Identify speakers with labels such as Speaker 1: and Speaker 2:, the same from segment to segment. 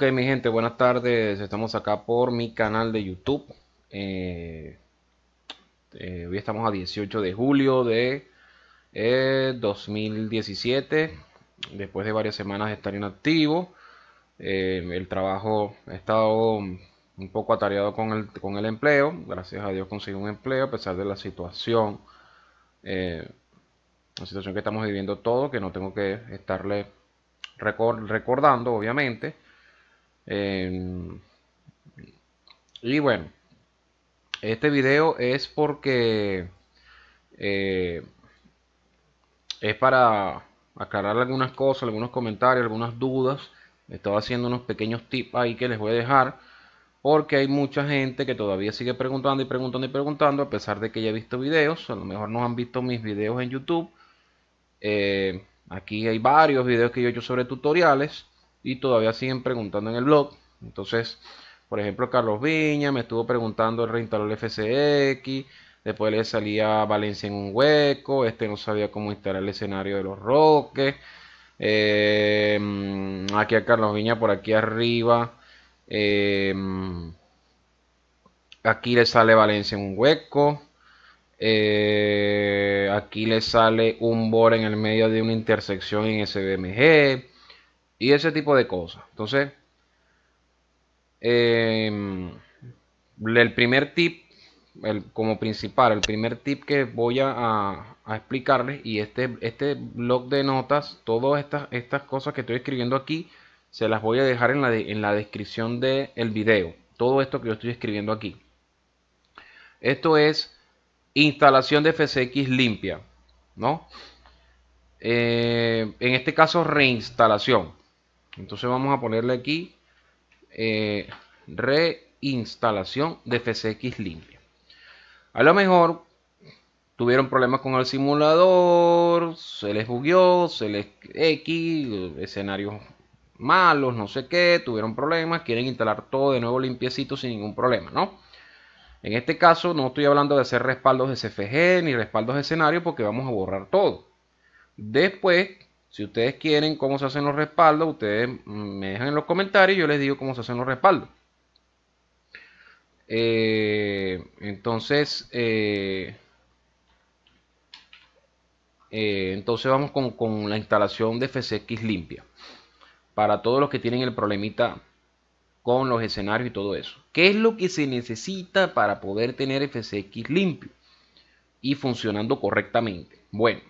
Speaker 1: Ok, mi gente, buenas tardes. Estamos acá por mi canal de YouTube. Eh, eh, hoy estamos a 18 de julio de 2017. Eh, Después de varias semanas de estar inactivo, el trabajo ha estado un poco atareado con el, con el empleo. Gracias a Dios conseguí un empleo a pesar de la situación. la situación que estamos viviendo todos, que no tengo que estarle recordando, obviamente Em, y bueno, este video es porque eh, es para aclarar algunas cosas, algunos comentarios, algunas dudas. Estaba haciendo unos pequeños tips ahí que les voy a dejar. Porque hay mucha gente que todavía sigue preguntando y preguntando y preguntando, a pesar de que ya he visto videos. A lo mejor no han visto mis videos en YouTube. Eh, aquí hay varios videos que yo he hecho sobre tutoriales y todavía siguen preguntando en el blog. Entonces, por ejemplo, Carlos Viña me estuvo preguntando el reinstalar el FCX. Después le salía Valencia en un hueco. Este no sabía cómo instalar el escenario de los Roques. Eh, aquí a Carlos Viña por aquí arriba. Eh, aquí le sale Valencia en un hueco. Eh, aquí le sale un bor en el medio de una intersección en SBMG y ese tipo de cosas. Entonces, em, el primer tip, como principal, el primer tip que voy a, explicarles, y este, este blog de notas, todas estas, estas cosas que estoy escribiendo aquí, se las voy a dejar en la, descripción del video. Todo esto que yo estoy escribiendo aquí. Esto es instalación de FCX limpia, ¿no? Eh, en este caso, reinstalación. Entonces vamos a ponerle aquí eh, reinstalación de fsx limpia. A lo mejor tuvieron problemas con el simulador, se les bugueó, se les X, escenarios malos, no sé qué, tuvieron problemas, quieren instalar todo de nuevo limpiecito sin ningún problema, ¿no? En este caso no estoy hablando de hacer respaldos de CFG ni respaldos de escenario porque vamos a borrar todo. Después si ustedes quieren cómo se hacen los respaldos, ustedes me dejan en los comentarios y yo les digo cómo se hacen los respaldos. Eh, entonces, eh, eh, entonces vamos con, con, la instalación de FCX limpia. Para todos los que tienen el problemita con los escenarios y todo eso. ¿Qué es lo que se necesita para poder tener FCX limpio y funcionando correctamente? Bueno,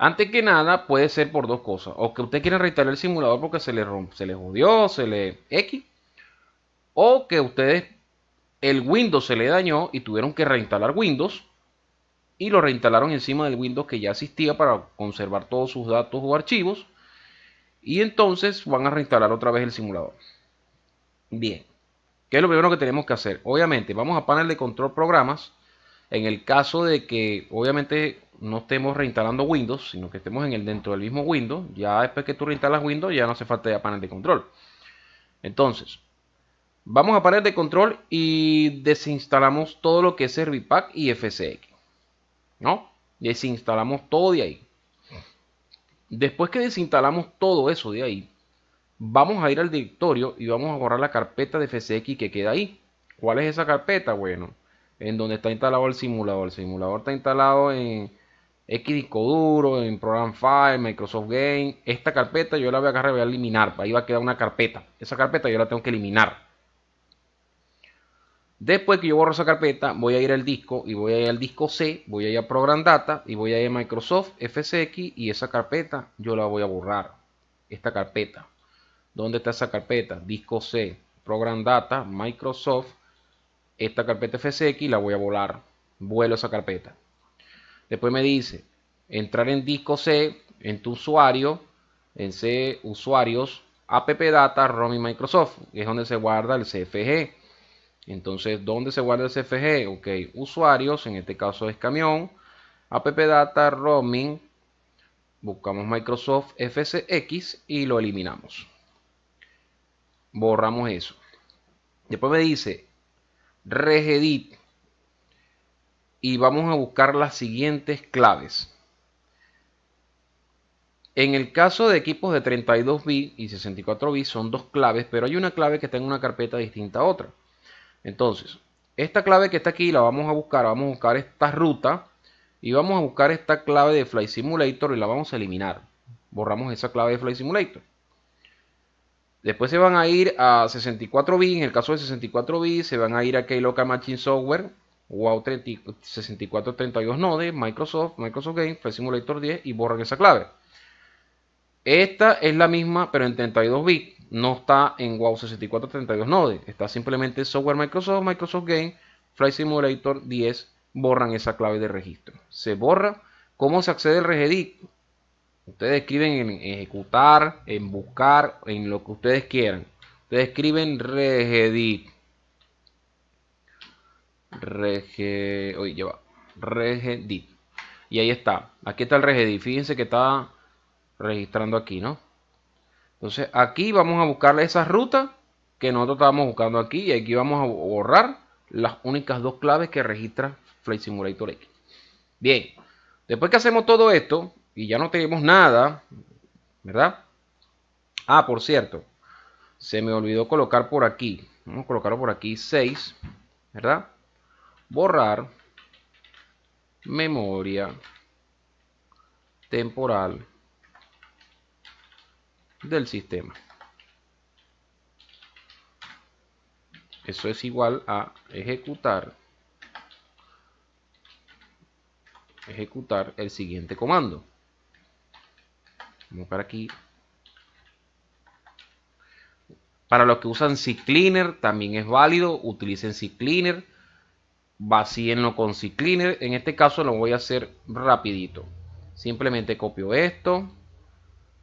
Speaker 1: antes que nada, puede ser por dos cosas. O que usted quiera reinstalar el simulador porque se le rompe, se le jodió, se le X. O que ustedes el Windows se le dañó y tuvieron que reinstalar Windows. Y lo reinstalaron encima del Windows que ya existía para conservar todos sus datos o archivos. Y entonces van a reinstalar otra vez el simulador. Bien. ¿Qué es lo primero que tenemos que hacer? Obviamente, vamos a panel de control programas. En el caso de que, obviamente, no estemos reinstalando Windows, sino que estemos en el, dentro del mismo Windows. Ya después que tú reinstalas Windows, ya no hace falta ya panel de control. Entonces, vamos a panel de control y desinstalamos todo lo que es Servipack y FSX. ¿No? Desinstalamos todo de ahí. Después que desinstalamos todo eso de ahí, vamos a ir al directorio y vamos a borrar la carpeta de FSX que queda ahí. ¿Cuál es esa carpeta? Bueno, en donde está instalado el simulador. El simulador está instalado en, X disco duro, en Program File, Microsoft Game. Esta carpeta yo la voy a agarrar y voy a eliminar. Ahí va a quedar una carpeta. Esa carpeta yo la tengo que eliminar. Después que yo borro esa carpeta, voy a ir al disco y voy a ir al disco C, voy a ir a Program Data y voy a ir a Microsoft FSX y esa carpeta yo la voy a borrar. Esta carpeta. ¿Dónde está esa carpeta? Disco C, Program Data, Microsoft. Esta carpeta FSX la voy a volar. Vuelo esa carpeta. Después me dice entrar en disco C, en tu usuario, en C usuarios, appdata, data, Microsoft, que es donde se guarda el CFG. Entonces, ¿dónde se guarda el CFG? Ok, usuarios, en este caso es camión, appdata, data, roaming, buscamos Microsoft FCX y lo eliminamos. Borramos eso. Después me dice regedit, y vamos a buscar las siguientes claves. En el caso de equipos de 32 bits y 64 bits son dos claves, pero hay una clave que está en una carpeta distinta a otra. Entonces, esta clave que está aquí la vamos a buscar, vamos a buscar esta ruta y vamos a buscar esta clave de Flight Simulator y la vamos a eliminar. Borramos esa clave de Flight Simulator. Después se van a ir a 64 bits. en el caso de 64 bits se van a ir a Key Local Machine Software WoW 6432 Node, Microsoft, Microsoft Game, Flight Simulator 10 y borran esa clave. Esta es la misma, pero en 32 bits. No está en WoW 6432 Node. Está simplemente software Microsoft, Microsoft Game, Flight Simulator 10. Borran esa clave de registro. Se borra. ¿Cómo se accede al regedit? Ustedes escriben en ejecutar, en buscar, en lo que ustedes quieran. Ustedes escriben regedit Rege. lleva. Regedit. Y ahí está. Aquí está el regedit. Fíjense que está registrando aquí, ¿no? Entonces aquí vamos a buscarle esa ruta que nosotros estábamos buscando aquí. Y aquí vamos a borrar las únicas dos claves que registra Flight Simulator X. Bien. Después que hacemos todo esto y ya no tenemos nada, ¿verdad? Ah, por cierto, se me olvidó colocar por aquí. Vamos a colocarlo por aquí 6, ¿verdad? borrar memoria temporal del sistema. Eso es igual a ejecutar ejecutar el siguiente comando. Vamos para aquí. Para los que usan CCleaner también es válido, utilicen CCleaner vacíenlo con CCleaner. En este caso lo voy a hacer rapidito. Simplemente copio esto.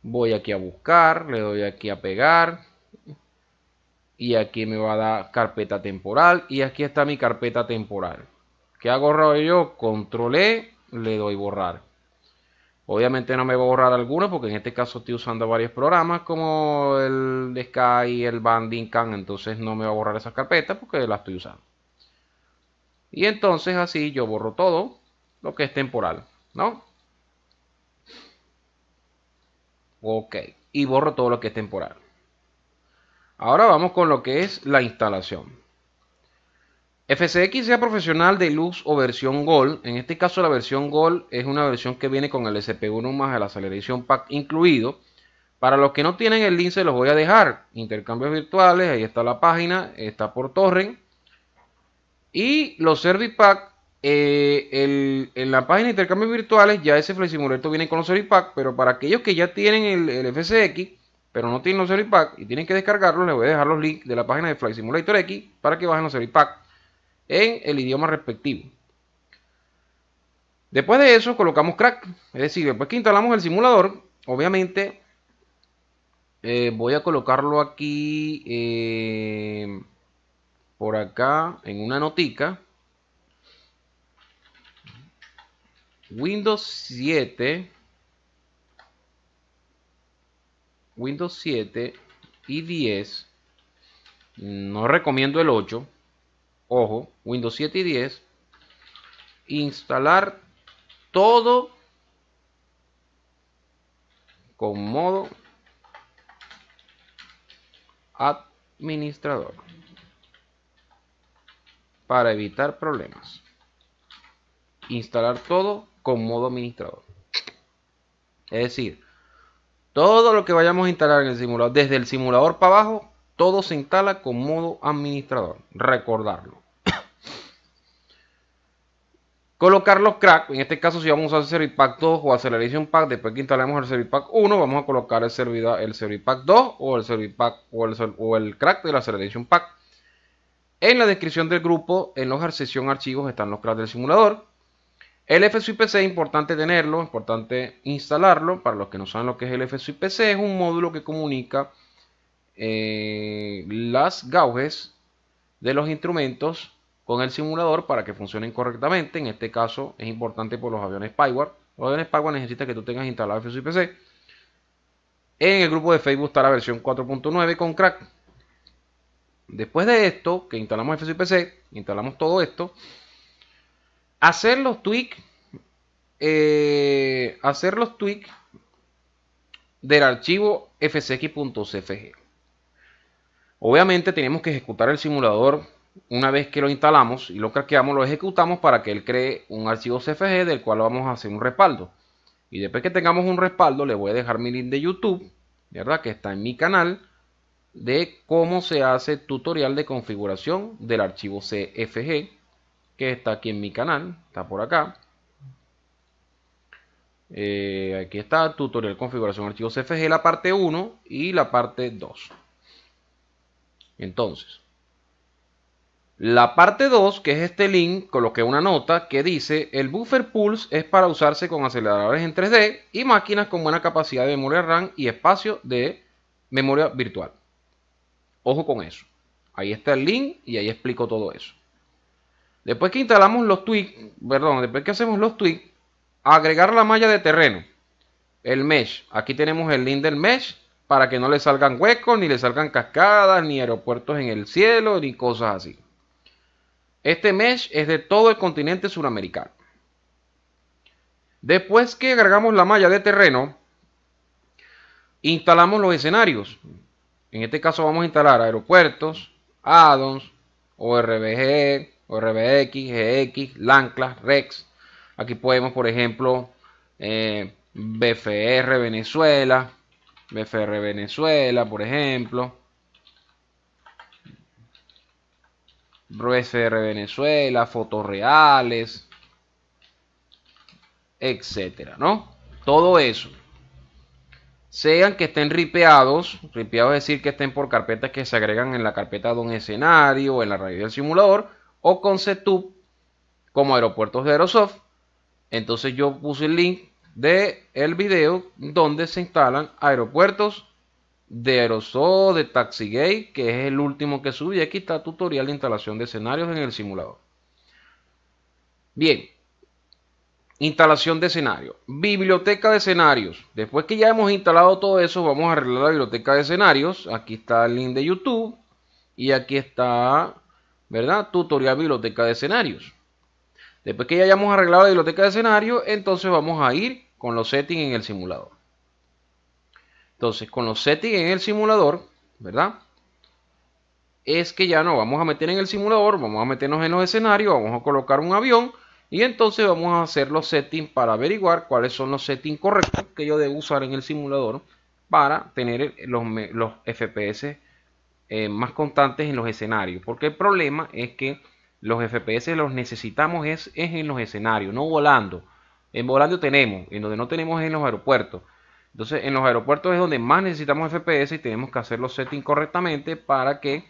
Speaker 1: Voy aquí a buscar, le doy aquí a pegar. Y aquí me va a dar carpeta temporal. Y aquí está mi carpeta temporal. ¿Qué hago yo? Control e, le doy borrar. Obviamente no me va a borrar alguno porque en este caso estoy usando varios programas como el Sky, y el Bandicam, entonces no me va a borrar esas carpetas porque las estoy usando. Y entonces así yo borro todo lo que es temporal, ¿no? Ok, y borro todo lo que es temporal. Ahora vamos con lo que es la instalación. FCX sea profesional de luz o versión Gold. En este caso la versión Gold es una versión que viene con el SP1 más el aceleración Pack incluido. Para los que no tienen el link se los voy a dejar. Intercambios virtuales, ahí está la página, está por torrent. Y los Servipack, pack eh, en la página de intercambios virtuales, ya ese Flight Simulator viene con los Servipack, pero para aquellos que ya tienen el, el FSX, pero no tienen los Servipack y tienen que descargarlos, les voy a dejar los links de la página de Flight Simulator X para que bajen los Servipack en el idioma respectivo. Después de eso colocamos crack, es decir, después que instalamos el simulador, obviamente eh, voy a colocarlo aquí eh, por acá en una notica. Windows 7. Windows 7 y 10. No recomiendo el 8. Ojo, Windows 7 y 10. Instalar todo con modo administrador para evitar problemas. Instalar todo con modo administrador. Es decir, todo lo que vayamos a instalar en el simulador, desde el simulador para abajo, todo se instala con modo administrador. Recordarlo. Colocar los cracks, en este caso si vamos a hacer el Pack 2 o Acceleration Pack, después que instalemos el Service 1, vamos a colocar el servipack el Pack 2 o el Service Pack o el, o el crack del Acceleration Pack. En la descripción del grupo, en los sesión archivos están los cracks del simulador. El FSUIPC es importante tenerlo, importante instalarlo. Para los que no saben lo que es el PC, es un módulo que comunica eh, las gauges de los instrumentos con el simulador para que funcionen correctamente. En este caso es importante por los aviones Spyware. Los aviones Spyware necesitan que tú tengas instalado FSUIPC. En el grupo de Facebook está la versión 4.9 con crack. Después de esto, que instalamos PC, instalamos todo esto, hacer los tweaks, eh, hacer los tweaks del archivo fcx.cfg. Obviamente tenemos que ejecutar el simulador una vez que lo instalamos y lo craqueamos, lo ejecutamos para que él cree un archivo CFG del cual vamos a hacer un respaldo. Y después que tengamos un respaldo, le voy a dejar mi link de YouTube, ¿verdad? Que está en mi canal de cómo se hace tutorial de configuración del archivo CFG que está aquí en mi canal, está por acá. Eh, aquí está, tutorial configuración archivo CFG, la parte 1 y la parte 2. Entonces, la parte 2, que es este link, coloqué una nota que dice, el buffer pulse es para usarse con aceleradores en 3D y máquinas con buena capacidad de memoria RAM y espacio de memoria virtual. Ojo con eso. Ahí está el link y ahí explico todo eso. Después que instalamos los tweaks, perdón, después que hacemos los tweaks, agregar la malla de terreno. El mesh. Aquí tenemos el link del mesh para que no le salgan huecos, ni le salgan cascadas, ni aeropuertos en el cielo, ni cosas así. Este mesh es de todo el continente suramericano. Después que agregamos la malla de terreno, instalamos los escenarios. En este caso vamos a instalar aeropuertos, addons, ORBG, ORBX, GX, LANCLA, Rex. Aquí podemos, por ejemplo, eh, BFR Venezuela, BFR Venezuela, por ejemplo. BFR Venezuela, fotos reales, etcétera, ¿no? Todo eso sean que estén ripeados, ripeados es decir que estén por carpetas que se agregan en la carpeta de un escenario o en la raíz del simulador, o con Setup como aeropuertos de Aerosoft. Entonces yo puse el link del el video donde se instalan aeropuertos de Aerosoft, de TaxiGate, que es el último que subí. Aquí está tutorial de instalación de escenarios en el simulador. Bien, Instalación de escenario. Biblioteca de escenarios. Después que ya hemos instalado todo eso, vamos a arreglar la biblioteca de escenarios. Aquí está el link de YouTube. Y aquí está, ¿verdad? Tutorial biblioteca de escenarios. Después que ya hayamos arreglado la biblioteca de escenarios, entonces vamos a ir con los settings en el simulador. Entonces, con los settings en el simulador, ¿verdad? Es que ya no vamos a meter en el simulador, vamos a meternos en los escenarios, vamos a colocar un avión y entonces vamos a hacer los settings para averiguar cuáles son los settings correctos que yo debo usar en el simulador para tener los, FPS eh, más constantes en los escenarios. Porque el problema es que los FPS los necesitamos es, es en los escenarios, no volando. En volando tenemos, en donde no tenemos es en los aeropuertos. Entonces en los aeropuertos es donde más necesitamos FPS y tenemos que hacer los settings correctamente para que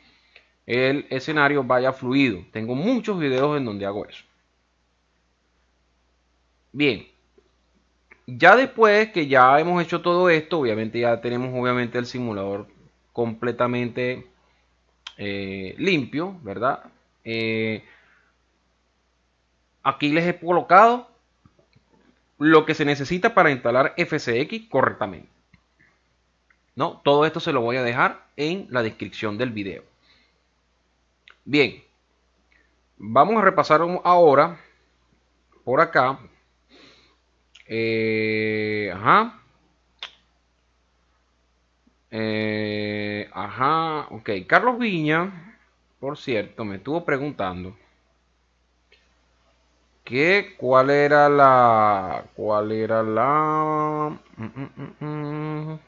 Speaker 1: el escenario vaya fluido. Tengo muchos videos en donde hago eso. Bien, ya después que ya hemos hecho todo esto, obviamente ya tenemos obviamente el simulador completamente eh, limpio, ¿verdad? Eh, aquí les he colocado lo que se necesita para instalar FCX correctamente. ¿No? Todo esto se lo voy a dejar en la descripción del video. Bien, vamos a repasar ahora por acá eh, ajá. Eh, ajá, ok. Carlos Viña, por cierto, me estuvo preguntando que cuál era la cuál era la mm, mm, mm,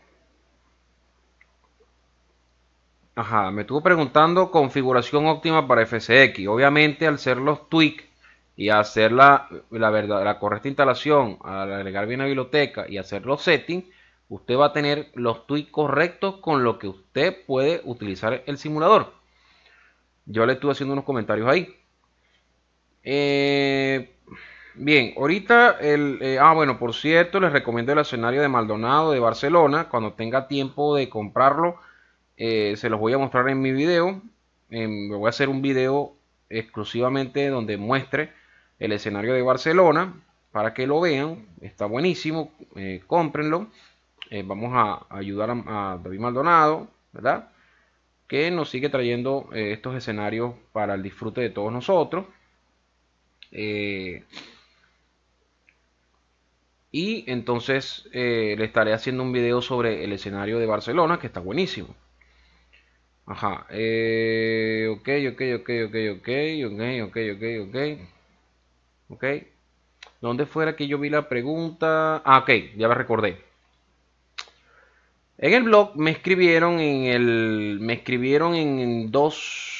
Speaker 1: Ajá, me estuvo preguntando configuración óptima para FCX. Obviamente, al ser los tweaks y hacer la, la, verdad, la correcta instalación, al agregar bien la biblioteca y hacer los settings, usted va a tener los tweets correctos con lo que usted puede utilizar el simulador. Yo le estuve haciendo unos comentarios ahí. Eh, bien, ahorita, el, eh, ah bueno, por cierto, les recomiendo el escenario de Maldonado de Barcelona. Cuando tenga tiempo de comprarlo, eh, se los voy a mostrar en mi video. Em, voy a hacer un video exclusivamente donde muestre el escenario de Barcelona para que lo vean. Está buenísimo, eh, cómprenlo. Eh, vamos a ayudar a, David Maldonado, ¿verdad? Que nos sigue trayendo eh, estos escenarios para el disfrute de todos nosotros. Eh, y entonces le estaré haciendo un video sobre el escenario de Barcelona, que está buenísimo. Ajá, ok, ok, ok, ok, ok, ok, ok, ok, ok. Ok. ¿Dónde fuera que yo vi la pregunta? Ah, ok, ya me recordé. En el blog me escribieron en el. Me escribieron en dos.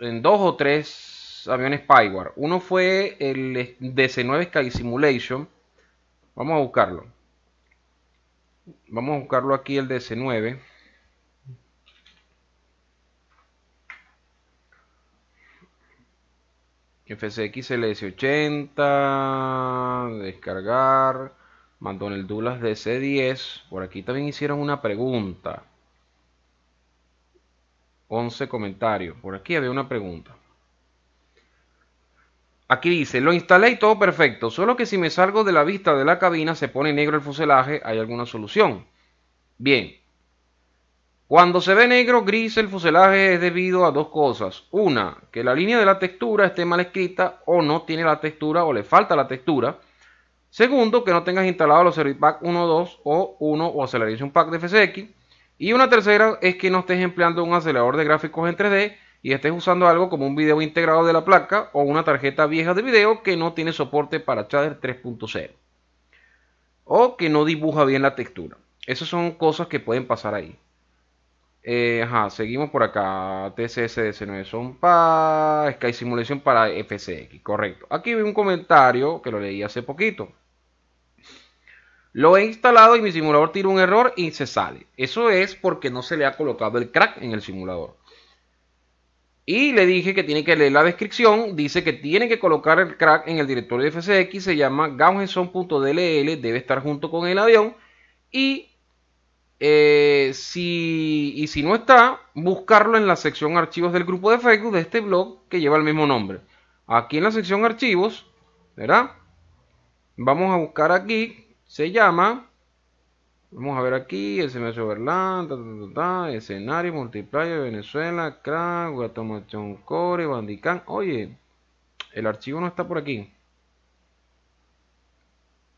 Speaker 1: En dos o tres aviones Pywar. Uno fue el DC9 Sky Simulation. Vamos a buscarlo. Vamos a buscarlo aquí el DC9. FCX 80 descargar, mandó en el Douglas DC10. Por aquí también hicieron una pregunta. 11 comentarios. Por aquí había una pregunta. Aquí dice, lo instalé y todo perfecto, solo que si me salgo de la vista de la cabina se pone negro el fuselaje, hay alguna solución. Bien, cuando se ve negro gris el fuselaje es debido a dos cosas. Una, que la línea de la textura esté mal escrita o no tiene la textura o le falta la textura. Segundo, que no tengas instalado los Service Pack 2 o 1 o un Pack de FSX. Y una tercera es que no estés empleando un acelerador de gráficos en 3D y estés usando algo como un video integrado de la placa o una tarjeta vieja de video que no tiene soporte para Shader 3.0 o que no dibuja bien la textura. Esas son cosas que pueden pasar ahí. Eh, seguimos por acá. TCS-19 son para Sky Simulation para FCX, correcto. Aquí vi un comentario que lo leí hace poquito. Lo he instalado y mi simulador tira un error y se sale. Eso es porque no se le ha colocado el crack en el simulador. Y le dije que tiene que leer la descripción. Dice que tiene que colocar el crack en el directorio de FCX. Se llama gaugenson.dll. Debe estar junto con el avión. Y eh, si, y si no está, buscarlo en la sección archivos del grupo de Facebook de este blog que lleva el mismo nombre. Aquí en la sección archivos, ¿verdad? Vamos a buscar aquí, se llama, vamos a ver aquí, SMS Overland, escenario, multiplayer, Venezuela, crack, Guatamachón Core, bandicán Oye, el archivo no está por aquí.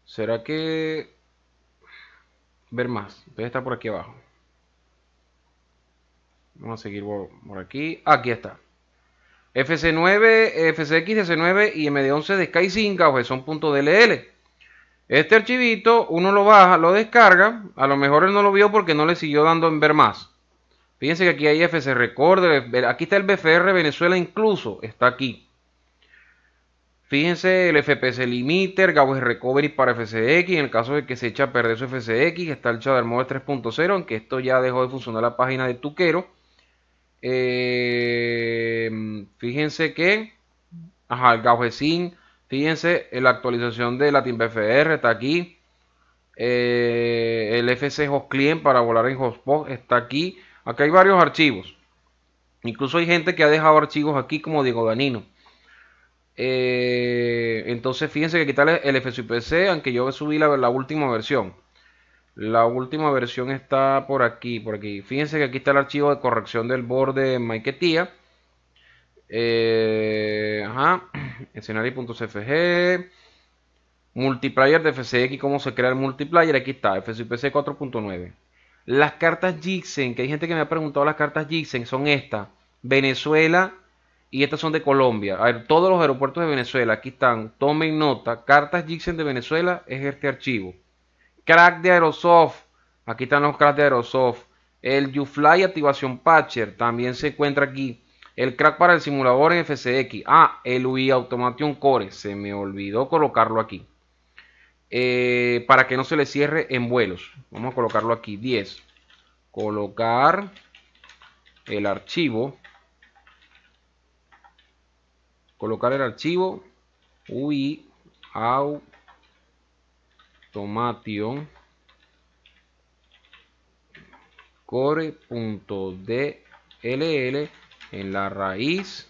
Speaker 1: ¿Será que ver más. está está por aquí abajo. Vamos a seguir por aquí. Aquí está. FC9, fcx fc9 y MD11 de Sky5 o GSON.dll. Este archivito uno lo baja, lo descarga. A lo mejor él no lo vio porque no le siguió dando en ver más. Fíjense que aquí hay FC Record. Aquí está el BFR Venezuela incluso. Está aquí. Fíjense, el FPC Limiter, Gauge Recovery para FCX, en el caso de que se echa a perder su FCX, está el Shader Mode 3.0, aunque esto ya dejó de funcionar la página de Tuquero. Eh, fíjense que, ajá, el Gauge Sin, fíjense, la actualización de la BFR está aquí. Eh, el FC Host Client para volar en Hotspot está aquí. Acá hay varios archivos. Incluso hay gente que ha dejado archivos aquí como Diego Danino. Eh, entonces fíjense que quitarle el FSUPC, aunque yo subí la, última versión. La última versión está por aquí, por aquí. Fíjense que aquí está el archivo de corrección del borde en Maiketía. Eh, ajá, escenario.cfg. Multiplayer de FCX, cómo se crea el multiplayer. Aquí está, FCPC 4.9. Las cartas Jixen, que hay gente que me ha preguntado las cartas Jixen, son estas. Venezuela, y estas son de Colombia. todos los aeropuertos de Venezuela, aquí están. Tomen nota. Cartas Gixen de Venezuela es este archivo. Crack de Aerosoft. Aquí están los Crack de Aerosoft. El YouFly activación Patcher también se encuentra aquí. El crack para el simulador en FCX. Ah, el UI Automation Core. Se me olvidó colocarlo aquí. Eh, para que no se le cierre en vuelos. Vamos a colocarlo aquí. 10. Colocar el archivo colocar el archivo UI automation core.dll en la raíz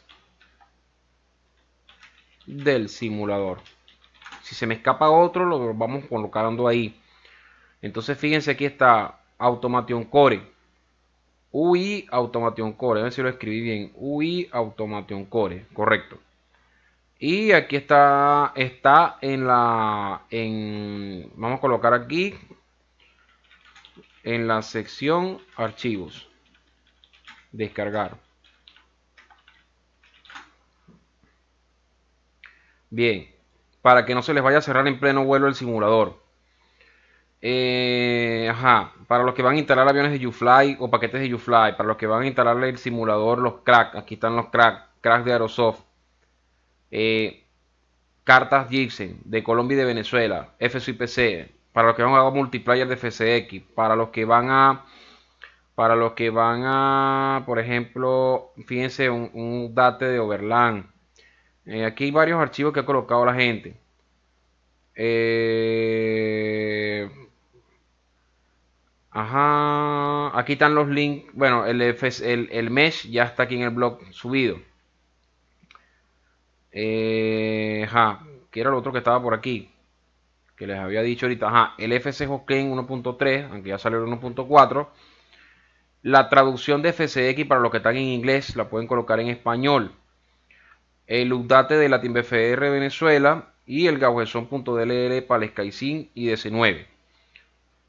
Speaker 1: del simulador. Si se me escapa otro, lo vamos colocando ahí. Entonces fíjense aquí está Automation Core. UI Automation Core. A ver si lo escribí bien. UI Automation Core. Correcto. Y aquí está, está en la, en, vamos a colocar aquí, en la sección archivos, descargar. Bien, para que no se les vaya a cerrar en pleno vuelo el simulador. Eh, ajá, para los que van a instalar aviones de UFly o paquetes de UFly, para los que van a instalar el simulador, los crack, aquí están los crack, crack de Aerosoft eh, cartas Gibson de Colombia y de Venezuela, PC para los que van a jugar multiplayer de FCX, para los que van a, para los que van a, por ejemplo, fíjense un, date de Overland. Eh, aquí hay varios archivos que ha colocado la gente. Eh, ajá, aquí están los links. Bueno, el, el, el mesh ya está aquí en el blog subido. Eh, que era el otro que estaba por aquí, que les había dicho ahorita, ajá, el FC en 1.3, aunque ya salió el 1.4. La traducción de FCX para los que están en inglés la pueden colocar en español. El UDATE de Latin Venezuela y el gaugeson.dll para el SkySync y DC9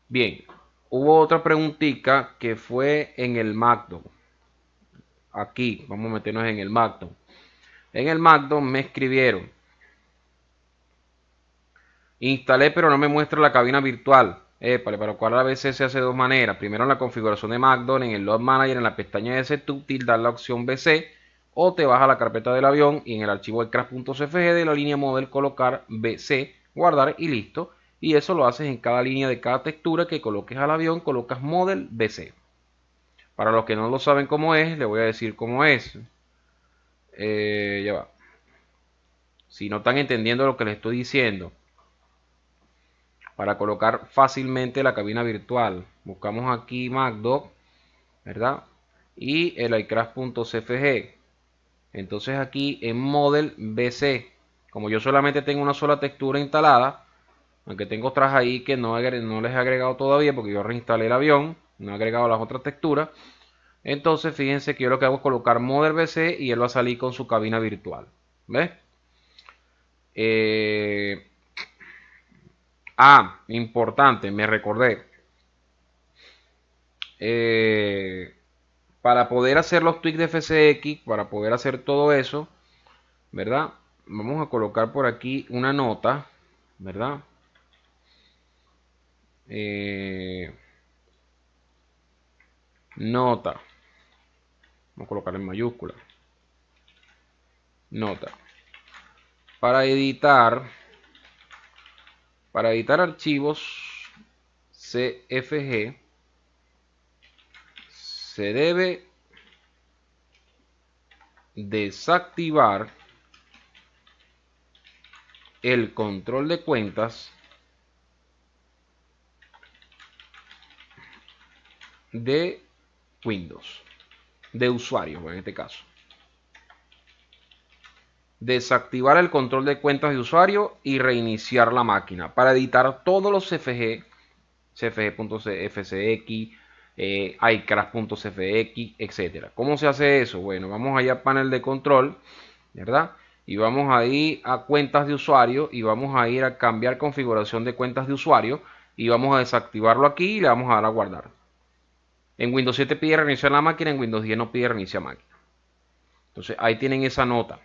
Speaker 1: Bien, hubo otra preguntita que fue en el MACDO. Aquí, vamos a meternos en el MACDO en el Macdon me escribieron. Instalé pero no me muestra la cabina virtual. para lo cual a veces se hace de dos maneras. Primero en la configuración de MacDon, en el Load Manager, en la pestaña de Setup, tildar la opción BC o te vas a la carpeta del avión y en el archivo de crash.cfg de la línea model colocar BC, guardar y listo. Y eso lo haces en cada línea de cada textura que coloques al avión, colocas model BC. Para los que no lo saben cómo es, le voy a decir cómo es. Eh, ya va. Si no están entendiendo lo que les estoy diciendo. Para colocar fácilmente la cabina virtual. Buscamos aquí MacDoc. ¿Verdad? Y el iCraft.cfg. Entonces aquí en Model BC. Como yo solamente tengo una sola textura instalada. Aunque tengo otras ahí que no, no les he agregado todavía porque yo reinstalé el avión. No he agregado las otras texturas. Entonces fíjense que yo lo que hago es colocar Model BC y él va a salir con su cabina virtual. ¿Ves? Eh, ah, importante, me recordé. Eh, para poder hacer los tweaks de FCX, para poder hacer todo eso, ¿verdad? Vamos a colocar por aquí una nota, ¿verdad? Eh, nota colocar en mayúscula. Nota. Para editar, para editar archivos CFG, se debe desactivar el control de cuentas de Windows de usuarios, en este caso. Desactivar el control de cuentas de usuario y reiniciar la máquina. Para editar todos los CFG, cfg.fcx, eh, Etcétera, ¿Cómo se hace eso? Bueno, vamos allá a panel de control, ¿verdad? Y vamos a ir a cuentas de usuario y vamos a ir a cambiar configuración de cuentas de usuario y vamos a desactivarlo aquí y le vamos a dar a guardar. En Windows 7 pide reiniciar la máquina, en Windows 10 no pide reiniciar máquina. Entonces ahí tienen esa nota.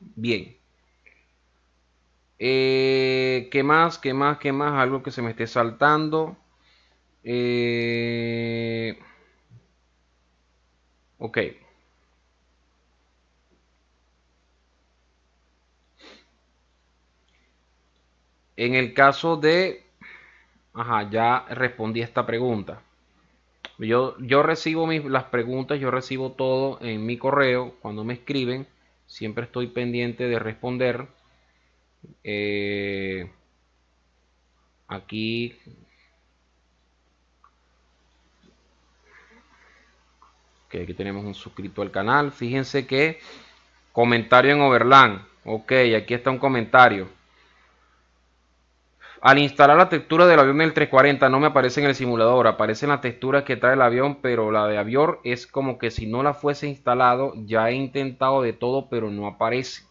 Speaker 1: Bien. Eh, ¿Qué más? ¿Qué más? ¿Qué más? Algo que se me esté saltando. Eh, ok. En el caso de... Ajá, ya respondí a esta pregunta. Yo, recibo mis, las preguntas, yo recibo todo en mi correo cuando me escriben. Siempre estoy pendiente de responder. Eh, aquí que aquí tenemos un suscrito al canal. Fíjense que comentario en Overland. Ok, aquí está un comentario. Al instalar la textura del avión del 340 no me aparece en el simulador, aparecen la textura que trae el avión, pero la de Avior es como que si no la fuese instalado, ya he intentado de todo, pero no aparece.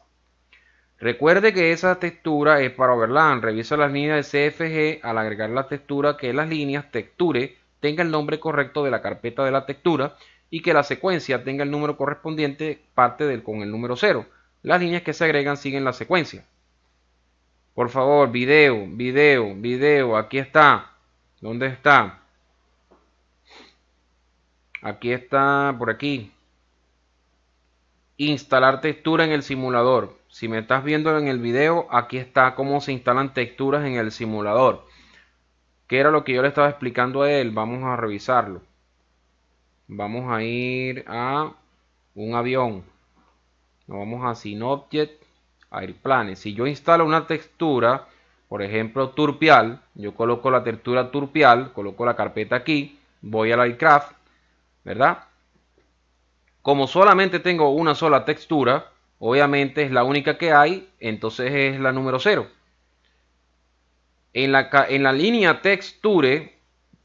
Speaker 1: Recuerde que esa textura es para Overland, revisa las líneas de CFG al agregar la textura que las líneas texture tenga el nombre correcto de la carpeta de la textura y que la secuencia tenga el número correspondiente parte con el número 0. Las líneas que se agregan siguen la secuencia. Por favor, video, video, video. Aquí está. ¿Dónde está? Aquí está, por aquí. Instalar textura en el simulador. Si me estás viendo en el video, aquí está cómo se instalan texturas en el simulador. Que era lo que yo le estaba explicando a él. Vamos a revisarlo. Vamos a ir a un avión. Nos vamos a objeto. Airplane. Si yo instalo una textura, por ejemplo, turpial, yo coloco la textura turpial, coloco la carpeta aquí, voy al Aircraft, ¿verdad? Como solamente tengo una sola textura, obviamente es la única que hay, entonces es la número 0. En la, en la línea texture,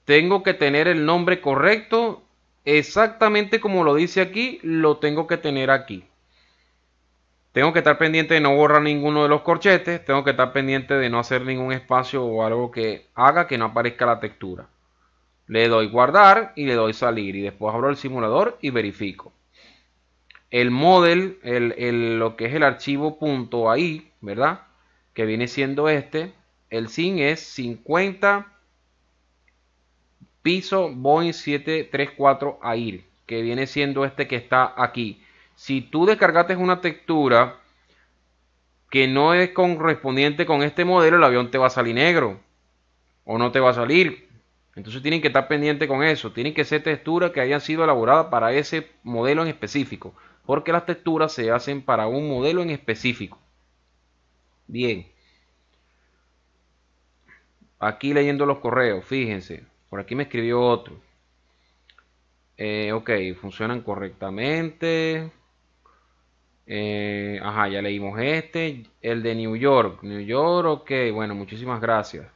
Speaker 1: tengo que tener el nombre correcto, exactamente como lo dice aquí, lo tengo que tener aquí. Tengo que estar pendiente de no borrar ninguno de los corchetes. Tengo que estar pendiente de no hacer ningún espacio o algo que haga que no aparezca la textura. Le doy guardar y le doy salir. Y después abro el simulador y verifico. El model, lo que es el archivo .ai, ¿verdad? Que viene siendo este. El SIN es 50 piso Boeing 734 AIR. Que viene siendo este que está aquí. Si tú descargaste una textura que no es correspondiente con este modelo, el avión te va a salir negro o no te va a salir. Entonces tienen que estar pendientes con eso. Tienen que ser texturas que hayan sido elaboradas para ese modelo en específico. Porque las texturas se hacen para un modelo en específico. Bien. Aquí leyendo los correos, fíjense. Por aquí me escribió otro. Eh, ok, funcionan correctamente. Eh, ajá, ya leímos este. El de New York. New York, ok. Bueno, muchísimas gracias.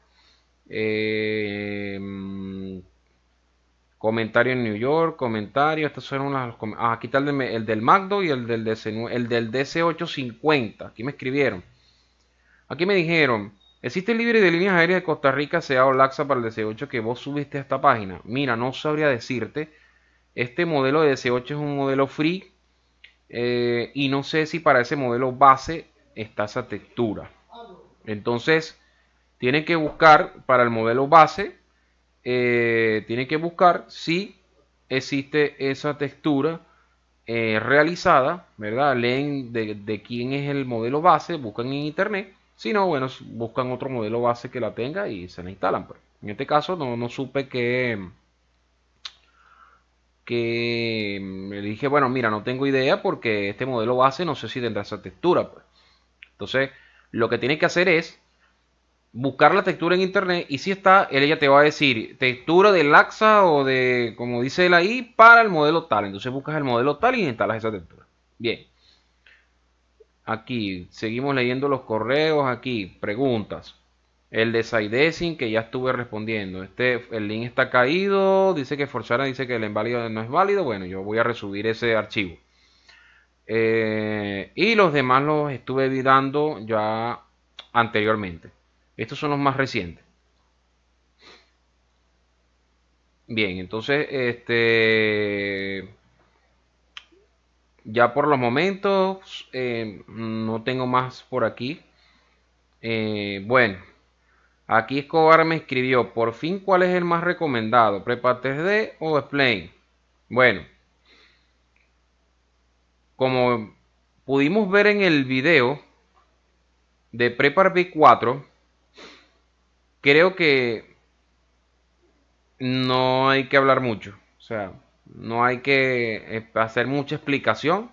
Speaker 1: Eh, mm, comentario en New York, comentario. Estas son unas. Ah, aquí está el, del Magdo y el del, DC, el del DC850. Aquí me escribieron. Aquí me dijeron. ¿Existe el libre de líneas aéreas de Costa Rica, sea o laxa para el DC8 que vos subiste a esta página? Mira, no sabría decirte. Este modelo de DC8 es un modelo free eh, y no sé si para ese modelo base está esa textura. Entonces, tiene que buscar para el modelo base, eh, Tiene que buscar si existe esa textura eh, realizada, ¿verdad? Leen de, quién es el modelo base, buscan en internet. Si no, bueno, buscan otro modelo base que la tenga y se la instalan. Pues. En este caso no, no supe que que mm, le dije, bueno, mira, no tengo idea porque este modelo base no sé si tendrá esa textura. Pues". Entonces, lo que tienes que hacer es buscar la textura en internet y si está, ella te va a decir textura de laxa o de, como dice él ahí, para el modelo tal. Entonces buscas el modelo tal y instalas esa textura. Bien. Aquí, seguimos leyendo los correos, aquí, preguntas. El de Sidesing, que ya estuve respondiendo. Este, el link está caído. Dice que forzara. dice que el enválido no es válido. Bueno, yo voy a resubir ese archivo. Eh, y los demás los estuve dando ya anteriormente. Estos son los más recientes. Bien, entonces, este. Ya por los momentos, eh, no tengo más por aquí. Eh, bueno. Aquí Escobar me escribió, por fin, ¿cuál es el más recomendado? ¿Prepa 3D o Explain? Bueno, como pudimos ver en el video de Prepar B4, creo que no hay que hablar mucho. O sea, no hay que eh, hacer mucha explicación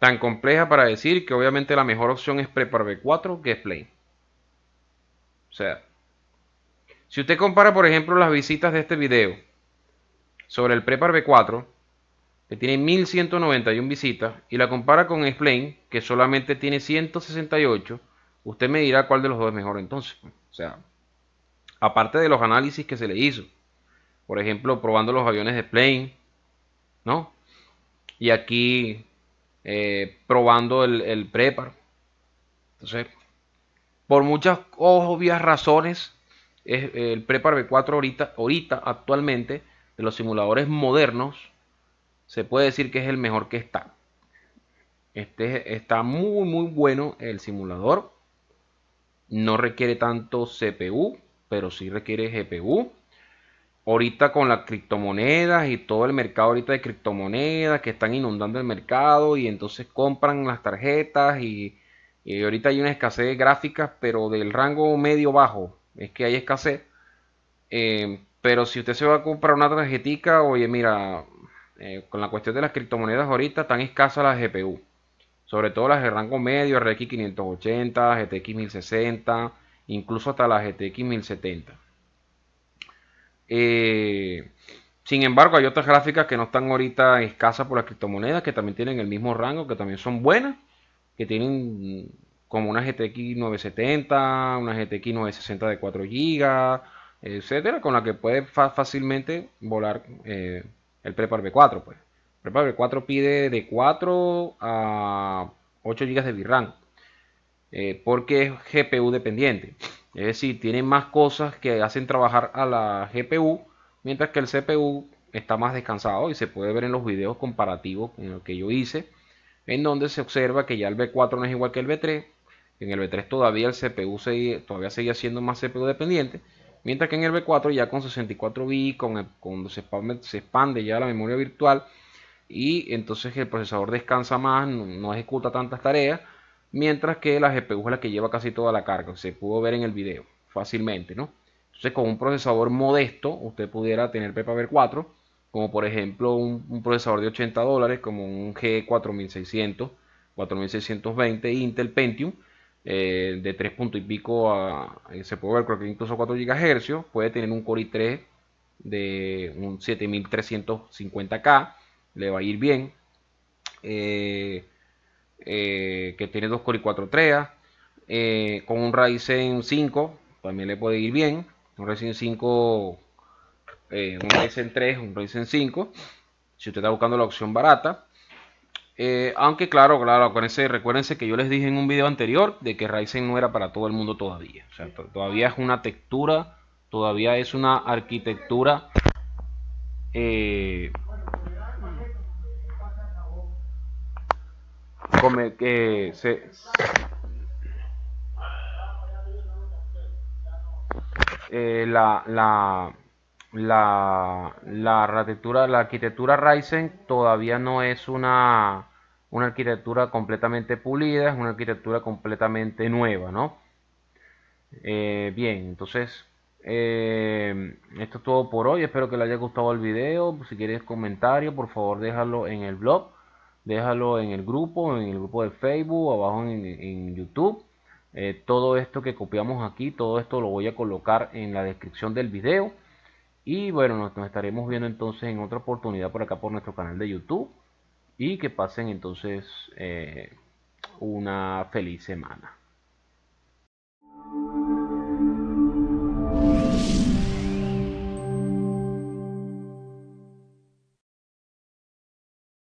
Speaker 1: tan compleja para decir que obviamente la mejor opción es Prepar B4 que Explain. O sea, si usted compara, por ejemplo, las visitas de este video sobre el Prepar B4, que tiene 1191 visitas, y la compara con Explain, que solamente tiene 168, usted me dirá cuál de los dos es mejor entonces. Pues. O sea, aparte de los análisis que se le hizo, por ejemplo, probando los aviones de Explain, ¿no? Y aquí eh, probando el, el Prepar. Entonces, por muchas obvias razones, es, eh, el prepar b 4 ahorita, ahorita, actualmente, de los simuladores modernos, se puede decir que es el mejor que está. Este está muy, muy bueno el simulador. No requiere tanto CPU, pero sí requiere GPU. Ahorita con las criptomonedas y todo el mercado ahorita de criptomonedas que están inundando el mercado y entonces compran las tarjetas y y eh, ahorita hay una escasez de gráficas, pero del rango medio-bajo es que hay escasez. Eh, pero si usted se va a comprar una tarjetica, oye, mira, eh, con la cuestión de las criptomonedas ahorita están escasas las GPU. Sobre todo las de rango medio, RX 580, GTX 1060, incluso hasta la GTX 1070. sin embargo, hay otras gráficas que no están ahorita escasas por las criptomonedas, que también tienen el mismo rango, que también son buenas que tienen como una GTX 970, una GTX 960 de 4 GB, etcétera, con la que puede fácilmente volar eh, el Prepar V4. Pues. Prepar V4 pide de 4 a 8 GB de VRAM, eh, porque es GPU dependiente. Es decir, tiene más cosas que hacen trabajar a la GPU, mientras que el CPU está más descansado y se puede ver en los videos comparativos que yo hice en donde se observa que ya el B4 no es igual que el B3, en el B3 todavía el CPU seguía, todavía seguía siendo más CPU dependiente, mientras que en el B4 ya con 64 bits, con cuando se expande, ya la memoria virtual, y entonces el procesador descansa más, no, ejecuta tantas tareas, mientras que la GPU es la que lleva casi toda la carga, se pudo ver en el video fácilmente, ¿no? Entonces con un procesador modesto, usted pudiera tener b 4, como por ejemplo un, procesador de 80 dólares, como un G4600, 4620 Intel Pentium, eh, de 3 y pico a, eh, se puede ver, creo que incluso 4 GHz, puede tener un Core i3 de un 7350K, le va a ir bien, eh, que tiene dos Core i4 3 con un Ryzen 5, también le puede ir bien, un Ryzen 5 eh, un Ryzen 3, un Ryzen 5, si usted está buscando la opción barata. Eh, aunque claro, claro, recuérdense que yo les dije en un video anterior de que Ryzen no era para todo el mundo todavía. O sea, todavía es una textura, todavía es una arquitectura eh, come, que se, eh, la, la la, la, arquitectura, la arquitectura Ryzen todavía no es una, una arquitectura completamente pulida, es una arquitectura completamente nueva, ¿no? Eh, bien, entonces eh, esto es todo por hoy. Espero que les haya gustado el video. Si quieres comentario, por favor déjalo en el blog, déjalo en el grupo, en el grupo de Facebook, abajo en, YouTube. Eh, todo esto que copiamos aquí, todo esto lo voy a colocar en la descripción del video. Y bueno, nos, estaremos viendo entonces en otra oportunidad por acá por nuestro canal de YouTube. Y que pasen entonces eh, una feliz semana.